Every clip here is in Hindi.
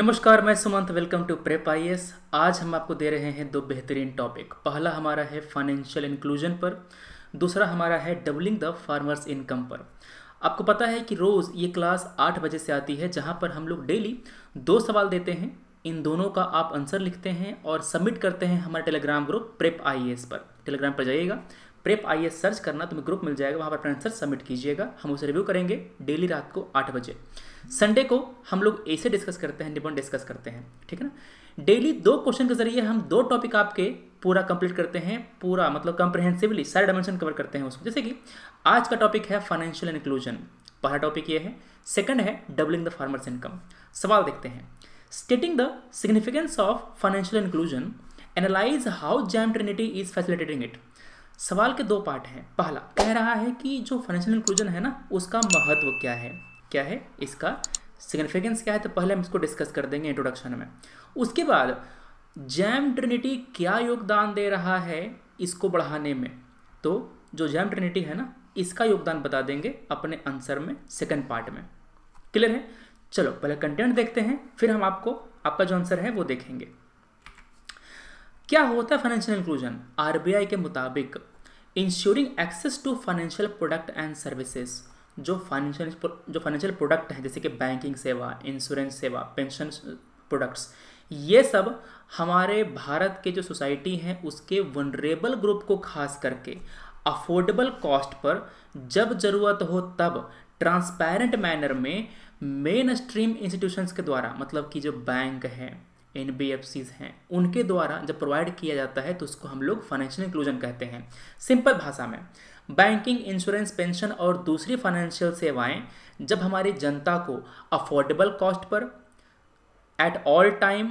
नमस्कार मैं Sumant welcome to Prep I आज हम आपको दे रहे हैं दो बेहतरीन टॉपिक पहला हमारा है फाइनेंशियल इंक्लूजन पर दूसरा हमारा है डबलिंग द फार्मर्स इनकम पर आपको पता है कि रोज़ ये क्लास आठ बजे से आती है जहाँ पर हम लोग डेली दो सवाल देते हैं इन दोनों का आप आंसर लिखते हैं और सबमिट करते हैं हमारे टेलीग्राम ग्रुप प्रेप आई पर टेलीग्राम पर जाइएगा प्रेप आई सर्च करना तुम्हें ग्रुप मिल जाएगा वहाँ पर अपना आंसर सबमिट कीजिएगा हम उसे रिव्यू करेंगे डेली रात को आठ बजे संडे को हम लोग ऐसे डिस्कस करते हैं निबंध डिस्कस करते हैं ठीक है ना डेली दो क्वेश्चन के जरिए हम दो टॉपिक आपके पूरा कंप्लीट करते हैं पूरा मतलब कंप्रहेंसिवली सारे डायमेंशन कवर करते हैं उसको जैसे कि आज का टॉपिक है फाइनेंशियल इंक्लूजन पहला टॉपिक ये है सेकंड है डबलिंग द फार्मर्स इनकम सवाल देखते हैं stating the significance of financial inclusion analyse how JAM trinity is facilitating it सवाल के दो पार्ट हैं पहला कह रहा है कि जो फाइनेंशियल इंक्लूजन है ना उसका महत्व क्या है क्या है इसका सिग्निफिकेंस क्या है तो पहले हम इसको डिस्कस कर देंगे इंट्रोडक्शन में उसके बाद जैम ट्रिनिटी क्या योगदान दे रहा है इसको बढ़ाने में तो जो जैम ट्रिनिटी है ना इसका योगदान बता देंगे अपने आंसर में सेकंड पार्ट में क्लियर है चलो पहले कंटेंट देखते हैं फिर हम आपको आपका जो आंसर है वो देखेंगे क्या होता है फाइनेंशियल इंक्लूजन आरबीआई के मुताबिक ensuring access to financial product and services जो फाइनेंशियल जो फाइनेंशियल प्रोडक्ट हैं जैसे कि बैंकिंग सेवा इंश्योरेंस सेवा पेंशन प्रोडक्ट्स ये सब हमारे भारत के जो सोसाइटी हैं उसके वनरेबल ग्रुप को खास करके अफोर्डेबल कॉस्ट पर जब ज़रूरत हो तब ट्रांसपेरेंट मैनर में मेन स्ट्रीम इंस्टीट्यूशंस के द्वारा मतलब कि जो बैंक हैं एन हैं उनके द्वारा जब प्रोवाइड किया जाता है तो उसको हम लोग फाइनेंशियल इंक्लूजन कहते हैं सिंपल भाषा में बैंकिंग इंश्योरेंस पेंशन और दूसरी फाइनेंशियल सेवाएं जब हमारी जनता को अफोर्डेबल कॉस्ट पर एट ऑल टाइम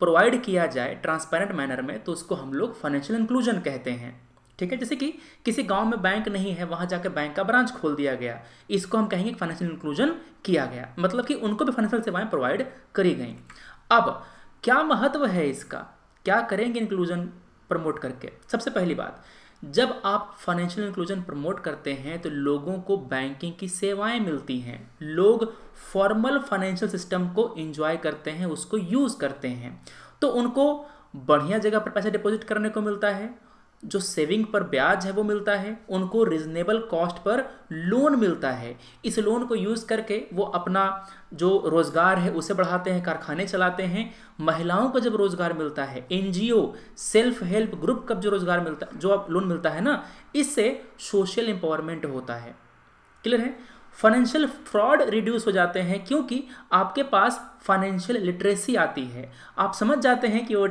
प्रोवाइड किया जाए ट्रांसपेरेंट मैनर में तो उसको हम लोग फाइनेंशियल इंक्लूजन कहते हैं ठीक है जैसे कि किसी गांव में बैंक नहीं है वहां जाकर बैंक का ब्रांच खोल दिया गया इसको हम कहेंगे फाइनेंशियल इंक्लूजन किया गया मतलब कि उनको भी फाइनेंशियल सेवाएं प्रोवाइड करी गई अब क्या महत्व है इसका क्या करेंगे इंक्लूजन प्रमोट करके सबसे पहली बात जब आप फाइनेंशियल इंक्लूजन प्रमोट करते हैं तो लोगों को बैंकिंग की सेवाएं मिलती हैं लोग फॉर्मल फाइनेंशियल सिस्टम को इंजॉय करते हैं उसको यूज़ करते हैं तो उनको बढ़िया जगह पर पैसा डिपॉजिट करने को मिलता है जो सेविंग पर ब्याज है वो मिलता है उनको रिजनेबल कॉस्ट पर लोन मिलता है इस लोन को यूज़ करके वो अपना जो रोज़गार है उसे बढ़ाते हैं कारखाने चलाते हैं महिलाओं को जब रोज़गार मिलता है एनजीओो सेल्फ हेल्प ग्रुप का जो रोज़गार मिलता जो अब लोन मिलता है ना इससे सोशल एम्पावरमेंट होता है क्लियर है फाइनेंशियल फ्रॉड रिड्यूस हो जाते हैं क्योंकि आपके पास फाइनेंशियल लिटरेसी आती है आप समझ जाते हैं कि ओ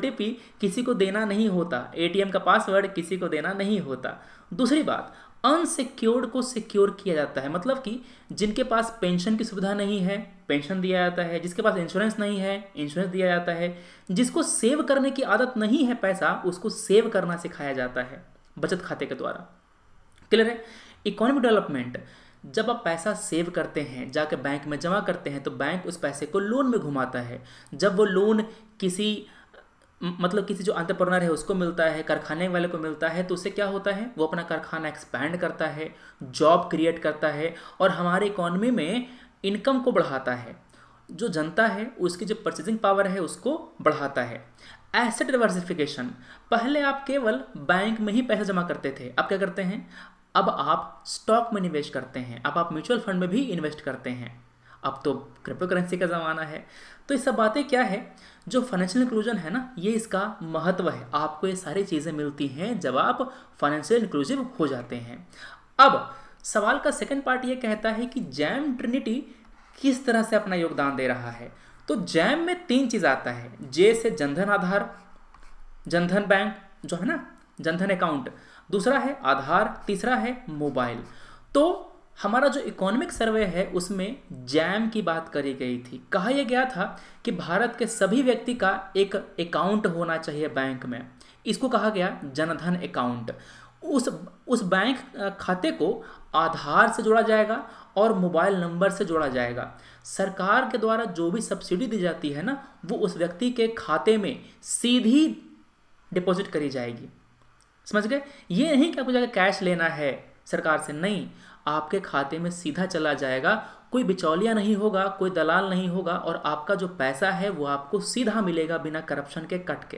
किसी को देना नहीं होता ए का पासवर्ड किसी को देना नहीं होता दूसरी बात अनसिक्योर्ड को सिक्योर किया जाता है मतलब कि जिनके पास पेंशन की सुविधा नहीं है पेंशन दिया जाता है जिसके पास इंश्योरेंस नहीं है इंश्योरेंस दिया जाता है जिसको सेव करने की आदत नहीं है पैसा उसको सेव करना सिखाया जाता है बचत खाते के द्वारा क्लियर है इकोनॉमिक डेवलपमेंट जब आप पैसा सेव करते हैं जाके बैंक में जमा करते हैं तो बैंक उस पैसे को लोन में घुमाता है जब वो लोन किसी मतलब किसी जो अंतरप्रनर है उसको मिलता है कारखाने वाले को मिलता है तो उससे क्या होता है वो अपना कारखाना एक्सपैंड करता है जॉब क्रिएट करता है और हमारे इकोनॉमी में इनकम को बढ़ाता है जो जनता है उसकी जो परचेजिंग पावर है उसको बढ़ाता है एसेट डिवर्सिफिकेशन पहले आप केवल बैंक में ही पैसा जमा करते थे अब क्या करते हैं अब आप स्टॉक में निवेश करते हैं अब आप म्यूचुअल फंड में भी इन्वेस्ट करते हैं अब तो क्रिप्टो करेंसी का ज़माना है तो ये सब बातें क्या है जो फाइनेंशियल इंक्लूजन है ना ये इसका महत्व है आपको ये सारी चीज़ें मिलती हैं जब आप फाइनेंशियल इंक्लूजिव हो जाते हैं अब सवाल का सेकंड पार्ट ये कहता है कि जैम ट्रिनिटी किस तरह से अपना योगदान दे रहा है तो जैम में तीन चीज़ आता है जे से जनधन आधार जनधन बैंक जो है ना जनधन अकाउंट दूसरा है आधार तीसरा है मोबाइल तो हमारा जो इकोनॉमिक सर्वे है उसमें जैम की बात करी गई थी कहा यह गया था कि भारत के सभी व्यक्ति का एक अकाउंट होना चाहिए बैंक में इसको कहा गया जनधन अकाउंट उस उस बैंक खाते को आधार से जोड़ा जाएगा और मोबाइल नंबर से जोड़ा जाएगा सरकार के द्वारा जो भी सब्सिडी दी जाती है ना वो उस व्यक्ति के खाते में सीधी डिपॉजिट करी जाएगी समझ गए ये नहीं कि आपको जाकर कैश लेना है सरकार से नहीं आपके खाते में सीधा चला जाएगा कोई बिचौलिया नहीं होगा कोई दलाल नहीं होगा और आपका जो पैसा है वो आपको सीधा मिलेगा बिना करप्शन के कट के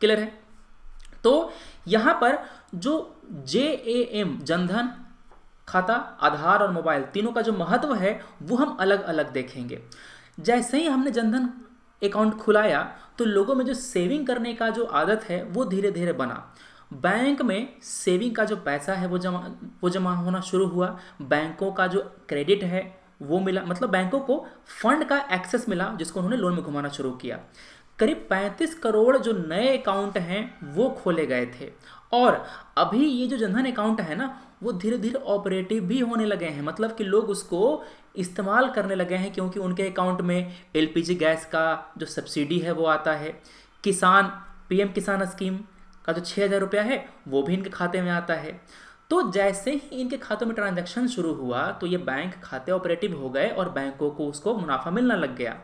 क्लियर है तो यहां पर जो जे ए एम जनधन खाता आधार और मोबाइल तीनों का जो महत्व है वो हम अलग अलग देखेंगे जैसे ही हमने जनधन अकाउंट खुलाया तो लोगों में जो सेविंग करने का जो आदत है वो धीरे धीरे बना बैंक में सेविंग का जो पैसा है वो जमा वो जमा होना शुरू हुआ बैंकों का जो क्रेडिट है वो मिला मतलब बैंकों को फंड का एक्सेस मिला जिसको उन्होंने लोन में घुमाना शुरू किया करीब 35 करोड़ जो नए अकाउंट हैं वो खोले गए थे और अभी ये जो जनधन अकाउंट है ना वो धीरे धीरे ऑपरेटिव भी होने लगे हैं मतलब कि लोग उसको इस्तेमाल करने लगे हैं क्योंकि उनके अकाउंट में एलपीजी गैस का जो सब्सिडी है वो आता है किसान पीएम किसान स्कीम का हाँ, जो तो छः हज़ार रुपया है वो भी इनके खाते में आता है तो जैसे ही इनके खातों में ट्रांजैक्शन शुरू हुआ तो ये बैंक खाते ऑपरेटिव हो गए और बैंकों को उसको मुनाफा मिलना लग गया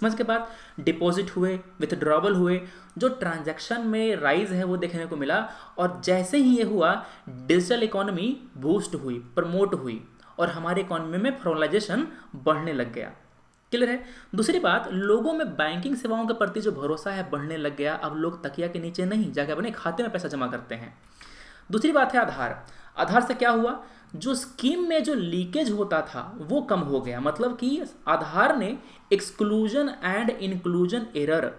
समझ के बाद डिपॉजिट हुए विथड्रॉवल हुए जो ट्रांजैक्शन में राइज है वो देखने को मिला और जैसे ही ये हुआ डिजिटल इकोनॉमी बूस्ट हुई प्रमोट हुई और हमारे इकोनॉमी में फॉर्मलाइजेशन बढ़ने लग गया क्लियर है दूसरी बात लोगों में बैंकिंग सेवाओं के प्रति जो भरोसा है बढ़ने लग गया अब लोग तकिया के नीचे नहीं जाके अपने खाते में पैसा जमा करते हैं दूसरी बात है आधार आधार से क्या हुआ जो स्कीम में जो लीकेज होता था वो कम हो गया मतलब कि आधार ने एक्सक्लूजन एंड इंक्लूजन एरर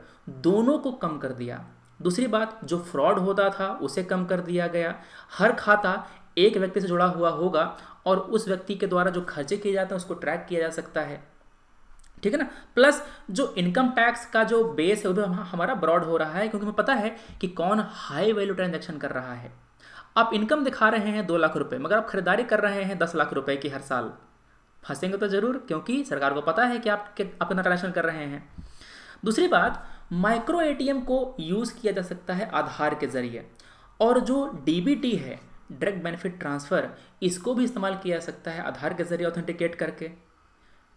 दोनों को कम कर दिया दूसरी बात जो फ्रॉड होता था उसे कम कर दिया गया हर खाता एक व्यक्ति से जुड़ा हुआ होगा और उस व्यक्ति के द्वारा जो खर्चे किए जाते हैं उसको ट्रैक किया जा सकता है ठीक है ना प्लस जो इनकम टैक्स का जो बेस है वो भी हमारा ब्रॉड हो रहा है क्योंकि हमें पता है कि कौन हाई वैल्यू ट्रांजेक्शन कर रहा है आप इनकम दिखा रहे हैं दो लाख रुपए मगर आप खरीदारी कर रहे हैं दस लाख रुपए की हर साल फंसेंगे तो जरूर क्योंकि सरकार को पता है कि आप अपना ट्रांजेक्शन कर रहे हैं दूसरी बात माइक्रो एटीएम को यूज़ किया जा सकता है आधार के ज़रिए और जो डीबीटी है डायरेक्ट बेनिफिट ट्रांसफ़र इसको भी इस्तेमाल किया जा सकता है आधार के ज़रिए ऑथेंटिकेट करके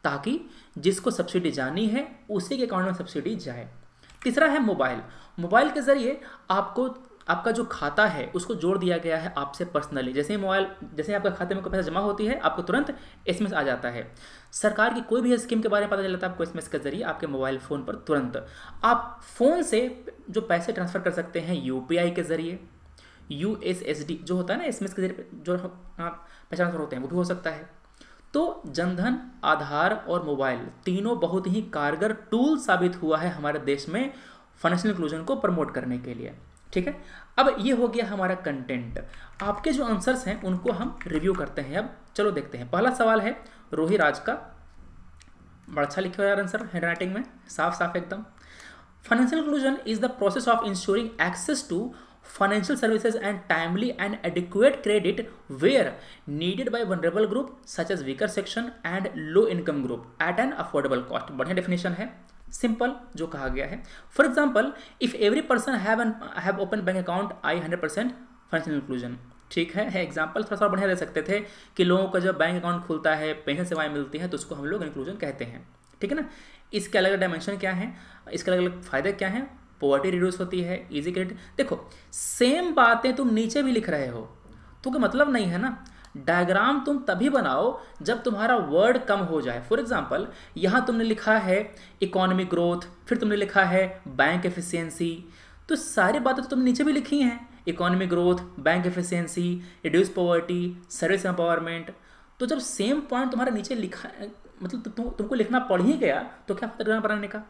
ताकि जिसको सब्सिडी जानी है उसी के अकाउंट में सब्सिडी जाए तीसरा है मोबाइल मोबाइल के ज़रिए आपको आपका जो खाता है उसको जोड़ दिया गया है आपसे पर्सनली जैसे ही मोबाइल जैसे ही खाते में कोई पैसा जमा होती है आपको तुरंत एसएमएस आ जाता है सरकार की कोई भी स्कीम के बारे में पता चलता है आपको एसएमएस के जरिए आपके मोबाइल फ़ोन पर तुरंत आप फ़ोन से जो पैसे ट्रांसफ़र कर सकते हैं यू के ज़रिए यू जो होता है ना एस के जरिए जो आप हाँ, पैसा ट्रांसफ़र होते हैं वो भी हो सकता है तो जनधन आधार और मोबाइल तीनों बहुत ही कारगर टूल साबित हुआ है हमारे देश में फाइनेंशियल इंक्लूजन को प्रमोट करने के लिए ठीक है अब ये हो गया हमारा कंटेंट आपके जो आंसर्स हैं उनको हम रिव्यू करते हैं अब चलो देखते हैं पहला सवाल है रोही राज का बड़ा अच्छा लिखा हुआ आंसर हैंड राइटिंग में साफ साफ एकदम financial inclusion is the process of ensuring access to financial services and timely and adequate credit where needed by vulnerable group such as weaker section and low income group at an affordable cost बढ़िया definition है सिंपल जो कहा गया है for example if every person have an have open bank account I hundred percent financial inclusion ठीक है एग्जाम्पल थोड़ा सा बढ़िया दे सकते थे कि लोगों का जब बैंक अकाउंट खुलता है पेंशन सेवाएं मिलती हैं तो उसको हम लोग इंक्लूजन कहते हैं ठीक है ना इसके अलग अलग डायमेंशन क्या है इसके अलग अलग फ़ायदे क्या हैं पॉवर्टी रिड्यूस होती है इजी क्रेडिट देखो सेम बातें तुम नीचे भी लिख रहे हो तो क्या मतलब नहीं है ना डायग्राम तुम तभी बनाओ जब तुम्हारा वर्ड कम हो जाए फॉर एग्जाम्पल यहाँ तुमने लिखा है इकोनॉमिक ग्रोथ फिर तुमने लिखा है बैंक एफिशिएंसी तो सारी बातें तो तुमने नीचे भी लिखी हैं economic growth bank efficiency reduce poverty service empowerment तो जब सेम पॉइंट तुम्हारा नीचे लिखा मतलब तु, तु, तुमको लिखना पड़ ही गया तो क्या डायग्राम बनाने का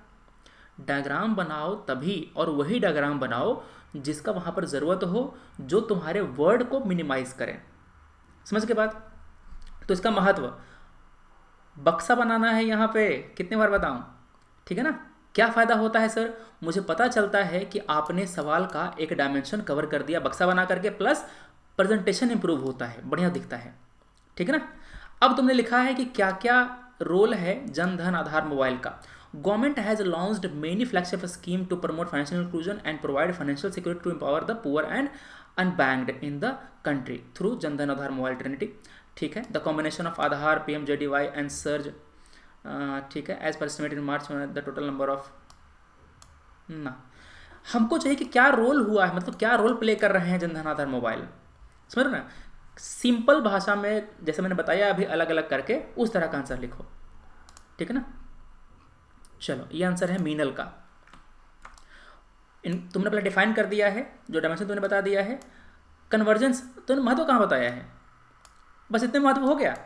डायग्राम बनाओ तभी और वही डायग्राम बनाओ जिसका वहाँ पर ज़रूरत हो जो तुम्हारे वर्ड को मिनिमाइज करें समझ के बाद तो इसका महत्व बक्सा बनाना है यहाँ पे कितने बार बताऊँ ठीक है ना क्या फ़ायदा होता है सर मुझे पता चलता है कि आपने सवाल का एक डायमेंशन कवर कर दिया बक्सा बना करके प्लस प्रेजेंटेशन इंप्रूव होता है बढ़िया दिखता है ठीक है ना अब तुमने लिखा है कि क्या क्या रोल है जनधन आधार मोबाइल का government has launch many flagship scheme to promote financial inclusion and provide financial security to empower the poor and unbanked in the country through Jan Dhan Aadhaar mobile trinity ठीक है the combination of Aadhaar P M J D Y and surge ठीक है as per estimate in March the total number of ना हमको चाहिए कि क्या रोल हुआ है मतलब क्या रोल प्ले कर रहे हैं जनधन आधार मोबाइल समझ रहे ना सिंपल भाषा में जैसे मैंने बताया अभी अलग अलग करके उस तरह का आंसर लिखो ठीक है ना चलो ये आंसर है मीनल का इन तुमने पहले डिफाइन कर दिया है जो डायमेंशन तुमने बता दिया है कन्वर्जेंस तुमने महत्व कहाँ बताया है बस इतने महत्व हो गया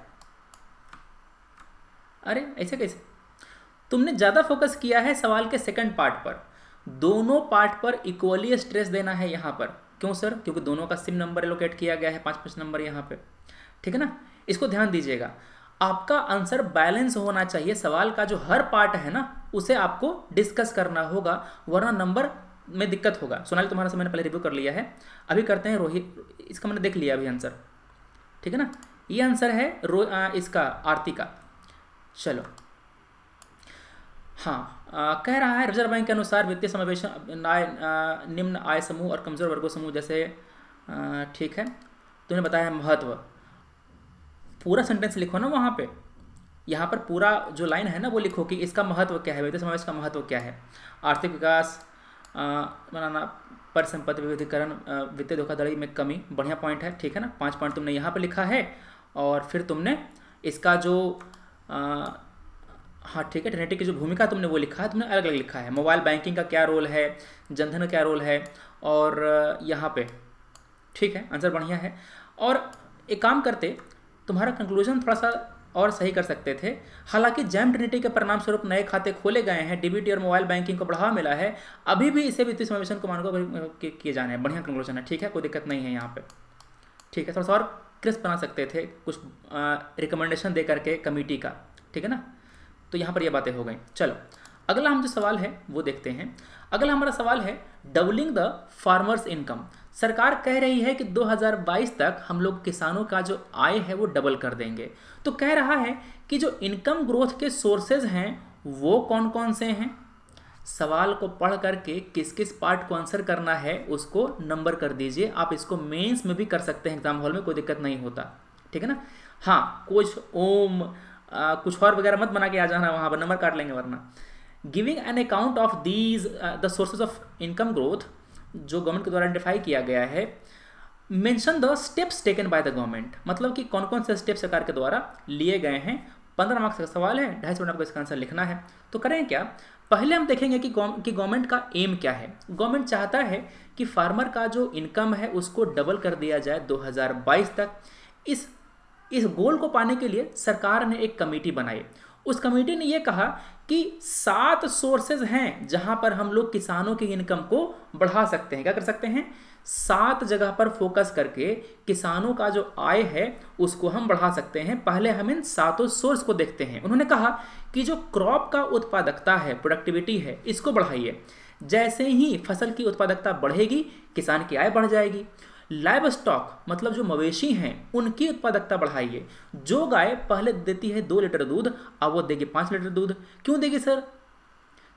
अरे ऐसे कैसे तुमने ज़्यादा फोकस किया है सवाल के सेकंड पार्ट पर दोनों पार्ट पर इक्वली स्ट्रेस देना है यहाँ पर क्यों सर क्योंकि दोनों का सिम नंबर एलोकेट किया गया है पाँच पाँच नंबर यहाँ पर ठीक है ना इसको ध्यान दीजिएगा आपका आंसर बैलेंस होना चाहिए सवाल का जो हर पार्ट है ना उसे आपको डिस्कस करना होगा वरना नंबर में दिक्कत होगा सोनाली तुम्हारा से मैंने पहले रिव्यू कर लिया है अभी करते हैं रोहित इसका मैंने देख लिया अभी आंसर ठीक है ना ये आंसर है रो आ, इसका आरती का चलो हाँ आ, कह रहा है रिजर्व बैंक के अनुसार वित्तीय समावेश निम्न आय समूह और कमजोर वर्गो समूह जैसे ठीक है तुमने बताया महत्व पूरा सेंटेंस लिखो ना वहाँ पे यहाँ पर पूरा जो लाइन है ना वो लिखो कि इसका महत्व क्या है वित्तीय समावेश का महत्व क्या है आर्थिक विकास बनाना पर संपत्ति विविधीकरण वित्तीय धोखाधड़ी में कमी बढ़िया पॉइंट है ठीक है ना पाँच पॉइंट तुमने यहाँ पर लिखा है और फिर तुमने इसका जो आ, हाँ ठीक है टेनेटिक की जो भूमिका तुमने वो लिखा है तुमने अलग अलग लिखा है मोबाइल बैंकिंग का क्या रोल है जनधन का क्या रोल है और यहाँ पे ठीक है आंसर बढ़िया है और एक काम करते तुम्हारा कंक्लूजन थोड़ा सा और सही कर सकते थे हालांकि जैम ट्रिनिटी के परिणाम स्वरूप नए खाते खोले गए हैं डीबीटी और मोबाइल बैंकिंग को बढ़ावा मिला है अभी भी इसे वित्तीय समावेशन को मानको किए जाने हैं बढ़िया कंक्लूजन है ठीक है कोई दिक्कत नहीं है यहाँ पे ठीक है थोड़ा सा और क्रिस्प बना सकते थे कुछ रिकमेंडेशन दे करके कमेटी का ठीक है ना तो यहाँ पर यह बातें हो गई चलो अगला हम जो सवाल है वो देखते हैं अगला हमारा सवाल है डबलिंग द फार्मर्स इनकम सरकार कह रही है कि 2022 तक हम लोग किसानों का जो आय है वो डबल कर देंगे तो कह रहा है कि जो इनकम ग्रोथ के सोर्सेज हैं वो कौन कौन से हैं सवाल को पढ़ करके किस किस पार्ट को आंसर करना है उसको नंबर कर दीजिए आप इसको मेंस में भी कर सकते हैं एग्जाम हॉल में कोई दिक्कत नहीं होता ठीक है ना हाँ कुछ ओम आ, कुछ और वगैरह मत बना के आ जाना वहाँ पर नंबर काट लेंगे वरना giving an account of these the sources of income growth जो गवर्नमेंट के द्वारा आइडेंटिफाई किया गया है mention the steps taken by the government मतलब कि कौन कौन से स्टेप सरकार के द्वारा लिए गए हैं पंद्रह मार्क्स का सवाल है ढाई सौ आपको इसका आंसर लिखना है तो करें क्या पहले हम देखेंगे कि कि गवर्नमेंट का एम क्या है गवर्नमेंट चाहता है कि फार्मर का जो इनकम है उसको डबल कर दिया जाए 2022 तक इस इस गोल को पाने के लिए सरकार ने एक कमेटी बनाई उस कमेटी ने यह कहा कि सात सोर्सेज हैं जहां पर हम लोग किसानों की इनकम को बढ़ा सकते हैं क्या कर सकते हैं सात जगह पर फोकस करके किसानों का जो आय है उसको हम बढ़ा सकते हैं पहले हम इन सातों सोर्स को देखते हैं उन्होंने कहा कि जो क्रॉप का उत्पादकता है प्रोडक्टिविटी है इसको बढ़ाइए जैसे ही फसल की उत्पादकता बढ़ेगी किसान की आय बढ़ जाएगी लाइव स्टॉक मतलब जो मवेशी हैं उनकी उत्पादकता बढ़ाइए जो गाय पहले देती है दो लीटर दूध अब वो देगी पाँच लीटर दूध क्यों देगी सर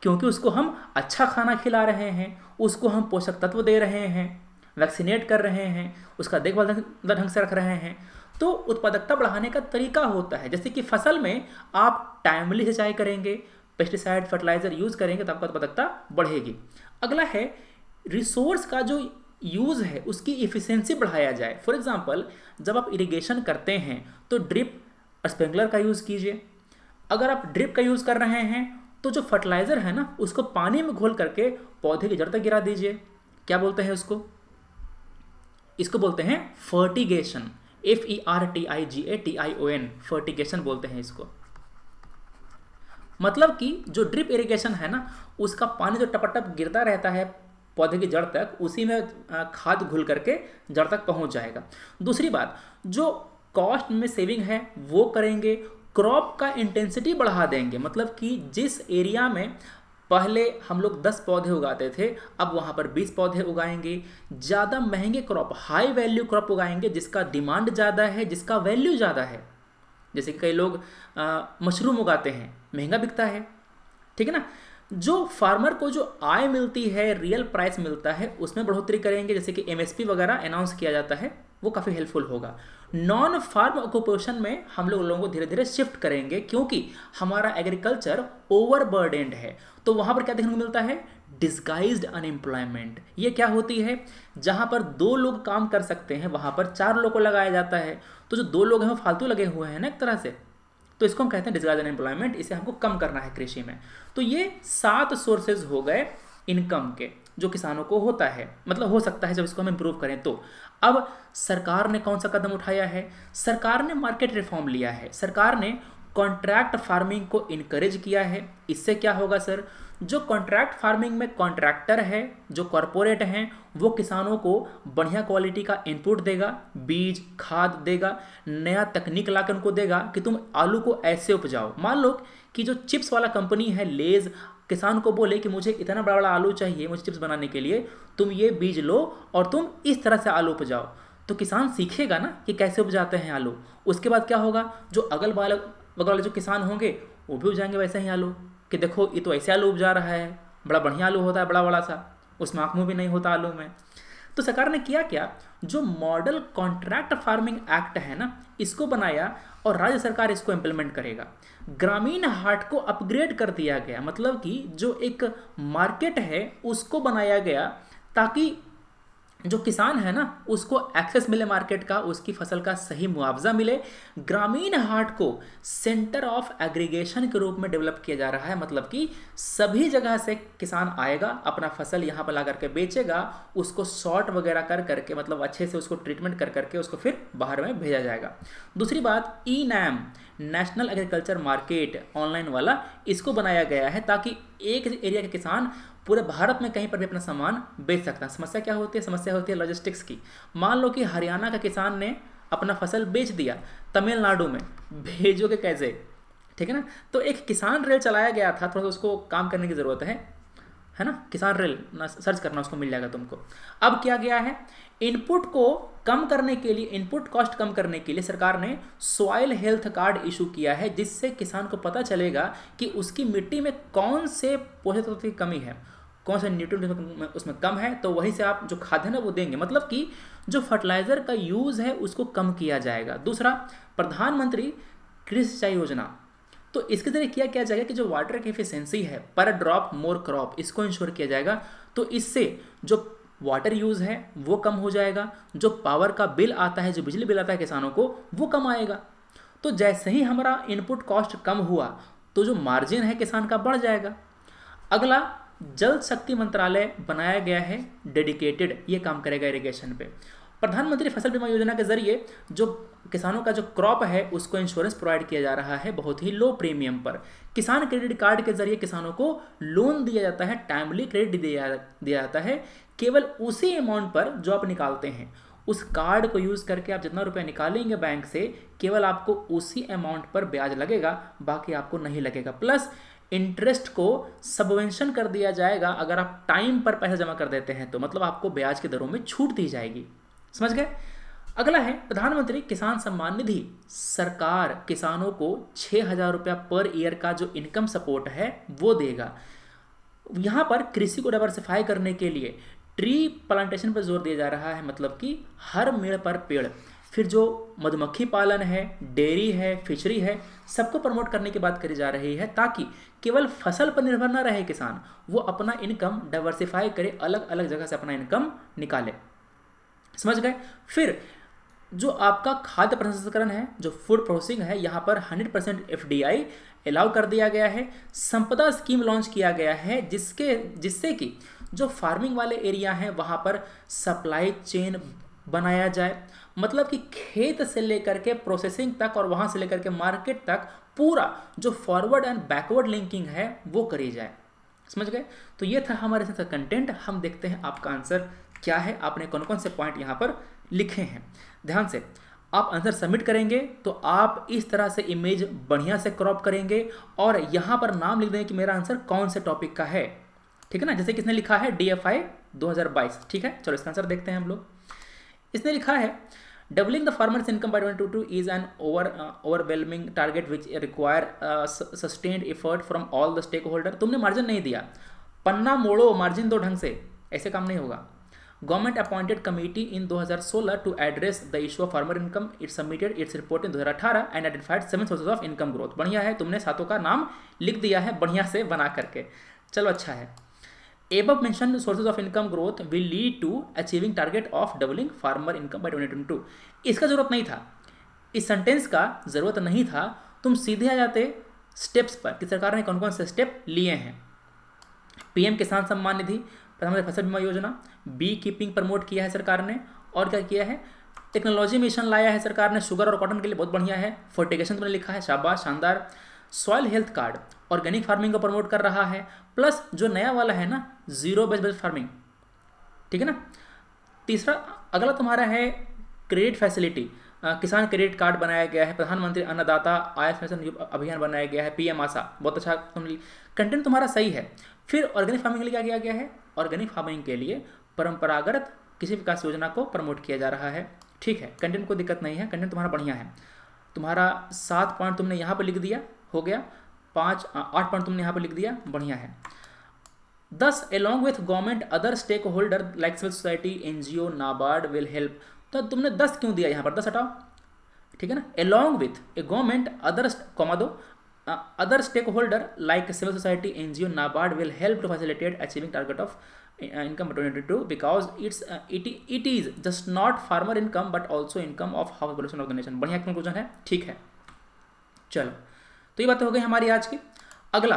क्योंकि उसको हम अच्छा खाना खिला रहे हैं उसको हम पोषक तत्व दे रहे हैं वैक्सीनेट कर रहे हैं उसका देखभाल ढंग से रख रहे हैं तो उत्पादकता बढ़ाने का तरीका होता है जैसे कि फसल में आप टाइमली सिंचाई करेंगे पेस्टिसाइड फर्टिलाइजर यूज़ करेंगे तो आपका उत्पादकता बढ़ेगी अगला है रिसोर्स का जो यूज़ है उसकी इफ़िशेंसी बढ़ाया जाए फॉर एग्ज़ाम्पल जब आप इरीगेशन करते हैं तो ड्रिप स्प्रिंकलर का यूज़ कीजिए अगर आप ड्रिप का यूज़ कर रहे हैं तो जो फर्टिलाइज़र है ना उसको पानी में घोल करके पौधे की जड़ तक गिरा दीजिए क्या बोलते हैं उसको इसको बोलते हैं fertigation F E R T I G A T I O N fertigation बोलते हैं इसको मतलब कि जो ड्रिप इरिगेशन है ना उसका पानी जो टपटप गिरता रहता है पौधे की जड़ तक उसी में खाद घुल करके जड़ तक पहुंच जाएगा दूसरी बात जो कॉस्ट में सेविंग है वो करेंगे क्रॉप का इंटेंसिटी बढ़ा देंगे मतलब कि जिस एरिया में पहले हम लोग 10 पौधे उगाते थे अब वहाँ पर 20 पौधे उगाएंगे ज़्यादा महंगे क्रॉप हाई वैल्यू क्रॉप उगाएंगे जिसका डिमांड ज़्यादा है जिसका वैल्यू ज़्यादा है जैसे कि कई लोग मशरूम उगाते हैं महंगा बिकता है ठीक है ना जो फार्मर को जो आय मिलती है रियल प्राइस मिलता है उसमें बढ़ोतरी करेंगे जैसे कि एमएसपी वगैरह अनाउंस किया जाता है वो काफ़ी हेल्पफुल होगा नॉन फार्म ऑक्यूपेशन में हम लोग लोगों को धीरे धीरे शिफ्ट करेंगे क्योंकि हमारा एग्रीकल्चर ओवरबर्डेंड है तो वहाँ पर क्या देखने को मिलता है डिस्गाइज अनएम्प्लॉयमेंट ये क्या होती है जहाँ पर दो लोग काम कर सकते हैं वहाँ पर चार लोग को लगाया जाता है तो जो दो लोग हैं वो फालतू लगे हुए हैं ना एक तरह से तो इसको हम कहते हैं डिजायर अनएम्प्लॉयमेंट इसे हमको कम करना है कृषि में तो ये सात सोर्सेज हो गए इनकम के जो किसानों को होता है मतलब हो सकता है जब इसको हम इम्प्रूव करें तो अब सरकार ने कौन सा कदम उठाया है सरकार ने मार्केट रिफॉर्म लिया है सरकार ने कॉन्ट्रैक्ट फार्मिंग को इनक्रेज किया है इससे क्या होगा सर जो कॉन्ट्रैक्ट फार्मिंग में कॉन्ट्रैक्टर है जो कॉरपोरेट हैं वो किसानों को बढ़िया क्वालिटी का इनपुट देगा बीज खाद देगा नया तकनीक ला उनको देगा कि तुम आलू को ऐसे उपजाओ मान लो कि जो चिप्स वाला कंपनी है लेज किसान को बोले कि मुझे इतना बड़ा बड़ा आलू चाहिए मुझे चिप्स बनाने के लिए तुम ये बीज लो और तुम इस तरह से आलू उपजाओ तो किसान सीखेगा ना कि कैसे उपजाते हैं आलू उसके बाद क्या होगा जो अगल बगल वाले जो किसान होंगे वो भी उपजाएंगे वैसे ही आलू कि देखो ये तो ऐसे आलू उपजा रहा है बड़ा बढ़िया आलू होता है बड़ा बड़ा सा उस मुँह भी नहीं होता आलू में तो सरकार ने किया क्या जो मॉडल कॉन्ट्रैक्ट फार्मिंग एक्ट है ना इसको बनाया और राज्य सरकार इसको इम्प्लीमेंट करेगा ग्रामीण हाट को अपग्रेड कर दिया गया मतलब कि जो एक मार्केट है उसको बनाया गया ताकि जो किसान है ना उसको एक्सेस मिले मार्केट का उसकी फसल का सही मुआवजा मिले ग्रामीण हाट को सेंटर ऑफ एग्रीगेशन के रूप में डेवलप किया जा रहा है मतलब कि सभी जगह से किसान आएगा अपना फसल यहाँ पर ला करके बेचेगा उसको शॉर्ट वगैरह कर करके मतलब अच्छे से उसको ट्रीटमेंट कर करके उसको फिर बाहर में भेजा जाएगा दूसरी बात e NAM national agriculture market online वाला इसको बनाया गया है ताकि एक एरिया के किसान पूरे भारत में कहीं पर भी अपना सामान बेच सकता है समस्या क्या होती है समस्या होती है लॉजिस्टिक्स की मान लो कि हरियाणा का किसान ने अपना फसल बेच दिया तमिलनाडु में भेजोगे कैसे ठीक है ना तो एक किसान रेल चलाया गया था थोड़ा सा उसको काम करने की ज़रूरत है है ना किसान रेल ना सर्च करना उसको मिल जाएगा तुमको अब क्या गया है इनपुट को कम करने के लिए इनपुट कॉस्ट कम करने के लिए सरकार ने सॉयल हेल्थ कार्ड इशू किया है जिससे किसान को पता चलेगा कि उसकी मिट्टी में कौन से पोषक तत्व की कमी है कौन सा न्यूट्रिएंट उसमें कम है तो वहीं से आप जो खाद है ना वो देंगे मतलब कि जो फर्टिलाइज़र का यूज़ है उसको कम किया जाएगा दूसरा प्रधानमंत्री कृषि सिंचाई योजना तो इसके जरिए किया क्या जाएगा कि जो वाटर की एफिशिएंसी है पर ड्रॉप मोर क्रॉप इसको इंश्योर किया जाएगा तो इससे जो वाटर यूज़ है वो कम हो जाएगा जो पावर का बिल आता है जो बिजली बिल आता है किसानों को वो कम आएगा तो जैसे ही हमारा इनपुट कॉस्ट कम हुआ तो जो मार्जिन है किसान का बढ़ जाएगा अगला जल शक्ति मंत्रालय बनाया गया है डेडिकेटेड ये काम करेगा इरिगेशन पे प्रधानमंत्री फसल बीमा योजना के जरिए जो किसानों का जो क्रॉप है उसको इंश्योरेंस प्रोवाइड किया जा रहा है बहुत ही लो प्रीमियम पर किसान क्रेडिट कार्ड के जरिए किसानों को लोन दिया जाता है टाइमली क्रेडिट दिया दिया जाता है केवल उसी अमाउंट पर जो आप निकालते हैं उस कार्ड को यूज़ करके आप जितना रुपया निकालेंगे बैंक से केवल आपको उसी अमाउंट पर ब्याज लगेगा बाकी आपको नहीं लगेगा प्लस इंटरेस्ट को सबवेंशन कर दिया जाएगा अगर आप टाइम पर पैसा जमा कर देते हैं तो मतलब आपको ब्याज की दरों में छूट दी जाएगी समझ गए अगला है प्रधानमंत्री किसान सम्मान निधि सरकार किसानों को छः हज़ार रुपया पर ईयर का जो इनकम सपोर्ट है वो देगा यहाँ पर कृषि को डाइवर्सिफाई करने के लिए ट्री प्लांटेशन पर जोर दिया जा रहा है मतलब कि हर मेड़ पर पेड़ फिर जो मधुमक्खी पालन है डेयरी है फिशरी है सबको प्रमोट करने की बात करी जा रही है ताकि केवल फसल पर निर्भर न रहे किसान वो अपना इनकम डाइवर्सिफाई करे अलग अलग जगह से अपना इनकम निकाले समझ गए फिर जो आपका खाद्य प्रसंस्करण है जो फूड प्रोसेसिंग है यहाँ पर 100 परसेंट एफ अलाउ कर दिया गया है संपदा स्कीम लॉन्च किया गया है जिसके जिससे कि जो फार्मिंग वाले एरिया हैं वहाँ पर सप्लाई चेन बनाया जाए मतलब कि खेत से लेकर के प्रोसेसिंग तक और वहाँ से लेकर के मार्केट तक पूरा जो फॉरवर्ड एंड बैकवर्ड लिंकिंग है वो करी जाए समझ गए तो ये था हमारे साथ कंटेंट हम देखते हैं आपका आंसर क्या है आपने कौन कौन से पॉइंट यहाँ पर लिखे हैं ध्यान से आप आंसर सबमिट करेंगे तो आप इस तरह से इमेज बढ़िया से क्रॉप करेंगे और यहाँ पर नाम लिख देंगे कि मेरा आंसर कौन से टॉपिक का है ठीक है ना जैसे किसने लिखा है डी एफ आई दो ठीक है चलो इसका आंसर देखते हैं हम लोग इसने लिखा है doubling the farmer's income by 2022 two is an over overwhelming target which require sustained effort from all the stakeholder तुमने मार्जिन नहीं दिया पन्ना मोड़ो मार्जिन दो ढंग से ऐसे काम नहीं होगा government appointed committee in 2016 to address the issue of farmer income it submitted its report in 2018 and identified seven sources of income growth बढ़िया है तुमने सातों का नाम लिख दिया है बढ़िया से बना करके चलो अच्छा है above mentioned sources of income growth will lead to achieving target of doubling farmer income by 2022 इसका जरूरत नहीं था इस सेंटेंस का जरूरत नहीं था तुम सीधे आ जाते स्टेप्स पर कि सरकार ने कौन कौन से स्टेप लिए हैं पीएम किसान सम्मान निधि प्रधानमंत्री फसल बीमा योजना बी कीपिंग प्रमोट किया है सरकार ने और क्या किया है टेक्नोलॉजी मिशन लाया है सरकार ने शुगर और कॉटन के लिए बहुत बढ़िया है फोर्टिकेशन तुमने लिखा है शाबाश शानदार soil health card organic farming को प्रमोट कर रहा है प्लस जो नया वाला है ना जीरो बेस बेस फार्मिंग ठीक है ना तीसरा अगला तुम्हारा है credit facility Kisan credit card बनाया गया है प्रधानमंत्री अन्नदाता आय पेंशन अभियान बनाया गया है पीएम आशा बहुत अच्छा तुम कंटेंट तुम्हारा सही है फिर ऑर्गेनिक फार्मिंग के लिए क्या किया गया है ऑर्गेनिक फार्मिंग के लिए परंपरागत किसी विकास योजना को प्रमोट किया जा रहा है ठीक है कंटेंट को दिक्कत नहीं है कंटेंट तुम्हारा बढ़िया है तुम्हारा सात पॉइंट तुमने यहाँ पर लिख दिया हो गया पाँच आठ पॉइंट तुमने यहाँ पर लिख दिया बढ़िया है दस along with government other stakeholder like civil society N G O NABARD will help तो तुमने दस क्यों दिया यहाँ पर दस हटाओ ठीक है ना along with a government other comma दो other stakeholder like civil society N G O NABARD will help to facilitate achieving target of income 2022 because it's uh, it, it is just not farmer income but also income of house population organization बढ़िया कंक्लूजन है ठीक है चलो तो ये बात हो गई हमारी आज की अगला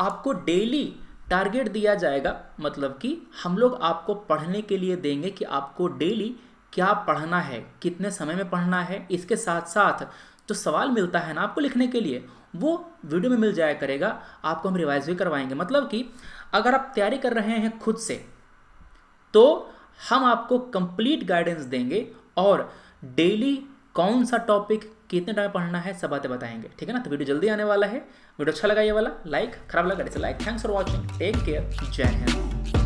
आपको डेली टारगेट दिया जाएगा मतलब कि हम लोग आपको पढ़ने के लिए देंगे कि आपको डेली क्या पढ़ना है कितने समय में पढ़ना है इसके साथ साथ जो सवाल मिलता है ना आपको लिखने के लिए वो वीडियो में मिल जाया करेगा आपको हम रिवाइज भी करवाएंगे मतलब कि अगर आप तैयारी कर रहे हैं खुद से तो हम आपको कंप्लीट गाइडेंस देंगे और डेली कौन सा टॉपिक कितने टाइम पढ़ना है सब बातें बताएंगे ठीक है ना तो वीडियो जल्दी आने वाला है वीडियो अच्छा लगा ये वाला लाइक खराब लगा इसे like thanks for watching take care जय हिंद